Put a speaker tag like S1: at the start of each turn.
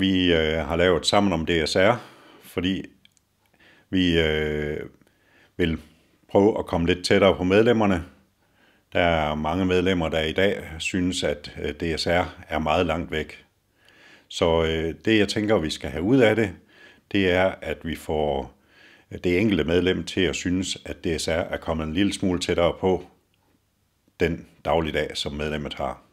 S1: vi øh, har lavet sammen om DSR, fordi vi øh, vil prøve at komme lidt tættere på medlemmerne. Der er mange medlemmer, der i dag synes, at øh, DSR er meget langt væk. Så øh, det, jeg tænker, vi skal have ud af det, det er, at vi får øh, det enkelte medlem til at synes, at DSR er kommet en lille smule tættere på den dagligdag, som medlemmet har.